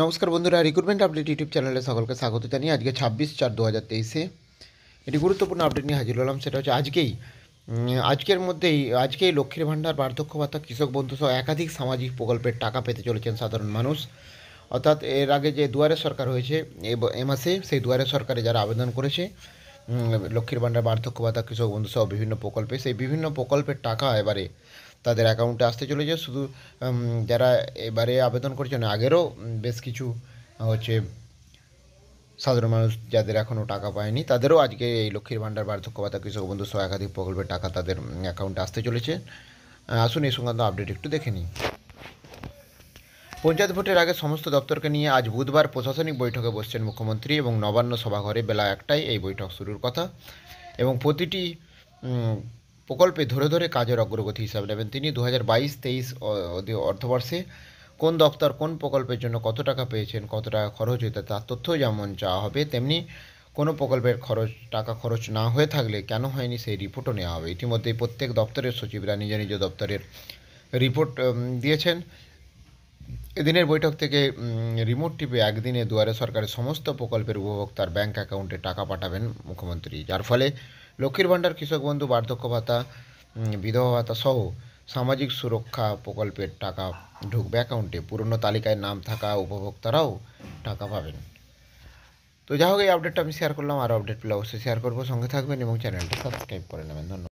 নমস্কার বন্ধুরা recruitment update YouTube চ্যানেলে সকলকে স্বাগত জানিয়ে আজকে ছাব্বিশ চার দু হাজার তেইশে এটি গুরুত্বপূর্ণ আপডেট নিয়ে হাজির হলাম সেটা হচ্ছে আজকেই আজকের মধ্যেই আজকেই লক্ষ্মীর ভাণ্ডার বার্ধক্য ভাতা কৃষক বন্ধু সহ একাধিক সামাজিক প্রকল্পের টাকা পেতে চলেছেন সাধারণ মানুষ অর্থাৎ এর আগে যে দুয়ারে সরকার হয়েছে এ মাসে সেই দুয়ারে সরকারে যারা আবেদন করেছে লক্ষ্মীর ভাণ্ডার বার্ধক্য ভাতা কৃষক বন্ধু সহ বিভিন্ন প্রকল্পে সেই বিভিন্ন প্রকল্পের টাকা এবারে তাদের অ্যাকাউন্টে আসতে চলেছে শুধু যারা এবারে আবেদন করেছেন মানে আগেরও বেশ কিছু হচ্ছে সাধারণ মানুষ যাদের এখনও টাকা পায়নি তাদেরও আজকে এই লক্ষ্মীর ভাণ্ডার বার্ধক্য ভাতা কৃষক বন্ধু সহ একাধিক প্রকল্পের টাকা তাদের অ্যাকাউন্টে আসতে চলেছে আসুন এই সংক্রান্ত আপডেট একটু দেখে নিই পঞ্চায়েত ভোটের আগে সমস্ত দপ্তরকে নিয়ে আজ বুধবার প্রশাসনিক বৈঠকে বসছেন মুখ্যমন্ত্রী এবং নবান্ন সভাঘরে বেলা একটাই এই বৈঠক শুরুর কথা এবং প্রতিটি প্রকল্পে ধরে ধরে কাজের অগ্রগতি হিসাব নেবেন তিনি দু হাজার বাইশ তেইশ অর্থবর্ষে কোন দপ্তর কোন প্রকল্পের জন্য কত টাকা পেয়েছেন কত টাকা খরচ হয়েছে তার তথ্য যেমন চাওয়া হবে তেমনি কোনো প্রকল্পের খরচ টাকা খরচ না হয়ে থাকলে কেন হয়নি সেই রিপোর্টও নেওয়া হবে ইতিমধ্যে প্রত্যেক দপ্তরের সচিবরা নিজ নিজ দপ্তরের রিপোর্ট দিয়েছেন এদিনের বৈঠক থেকে রিমোট টিপে একদিনে দুয়ারে সরকারের সমস্ত প্রকল্পের উপভোক্তার ব্যাংক অ্যাকাউন্টে টাকা পাঠাবেন মুখ্যমন্ত্রী যার ফলে লক্ষ্মীর ভাণ্ডার কৃষক বন্ধু বার্ধক্য ভাতা বিধবা ভাতা সহ সামাজিক সুরক্ষা প্রকল্পের টাকা ঢুকবে অ্যাকাউন্টে পুরনো তালিকায় নাম থাকা উপভোক্তারাও টাকা পাবেন তো যা হোক এই আপডেটটা আমি শেয়ার করলাম আর আপডেট পেলে অবশ্যই শেয়ার করবো সঙ্গে থাকবেন এবং চ্যানেলটা সাবস্ক্রাইব করে নেবেন ধন্যবাদ